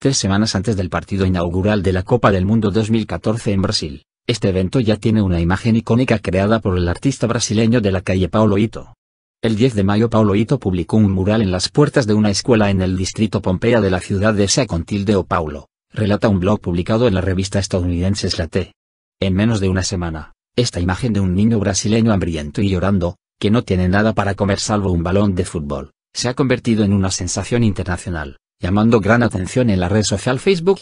Tres semanas antes del partido inaugural de la Copa del Mundo 2014 en Brasil, este evento ya tiene una imagen icónica creada por el artista brasileño de la calle Paulo Ito. El 10 de mayo Paulo Ito publicó un mural en las puertas de una escuela en el distrito Pompea de la ciudad de Sea con o Paulo, relata un blog publicado en la revista estadounidense Slate. En menos de una semana, esta imagen de un niño brasileño hambriento y llorando, que no tiene nada para comer salvo un balón de fútbol, se ha convertido en una sensación internacional llamando gran atención en la red social Facebook.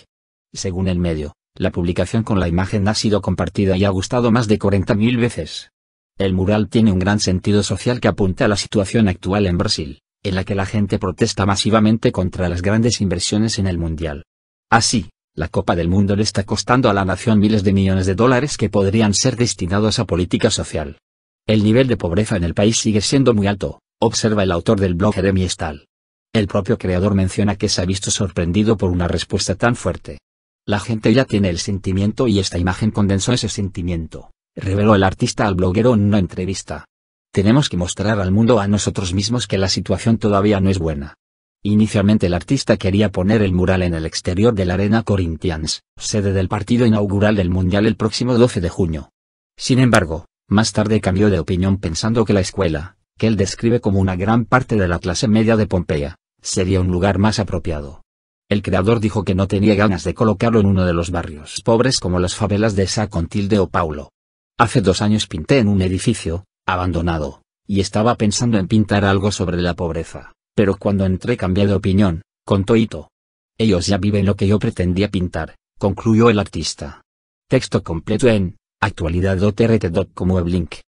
Según el medio, la publicación con la imagen ha sido compartida y ha gustado más de 40.000 veces. El mural tiene un gran sentido social que apunta a la situación actual en Brasil, en la que la gente protesta masivamente contra las grandes inversiones en el Mundial. Así, la Copa del Mundo le está costando a la nación miles de millones de dólares que podrían ser destinados a política social. El nivel de pobreza en el país sigue siendo muy alto, observa el autor del blog Jeremy Stahl. El propio creador menciona que se ha visto sorprendido por una respuesta tan fuerte. La gente ya tiene el sentimiento y esta imagen condensó ese sentimiento, reveló el artista al bloguero en una entrevista. Tenemos que mostrar al mundo a nosotros mismos que la situación todavía no es buena. Inicialmente el artista quería poner el mural en el exterior de la Arena Corinthians, sede del partido inaugural del Mundial el próximo 12 de junio. Sin embargo, más tarde cambió de opinión pensando que la escuela, que él describe como una gran parte de la clase media de Pompeya, sería un lugar más apropiado. El creador dijo que no tenía ganas de colocarlo en uno de los barrios pobres como las favelas de Tilde o Paulo. Hace dos años pinté en un edificio, abandonado, y estaba pensando en pintar algo sobre la pobreza, pero cuando entré cambié de opinión, contó Ito. Ellos ya viven lo que yo pretendía pintar, concluyó el artista. Texto completo en weblink.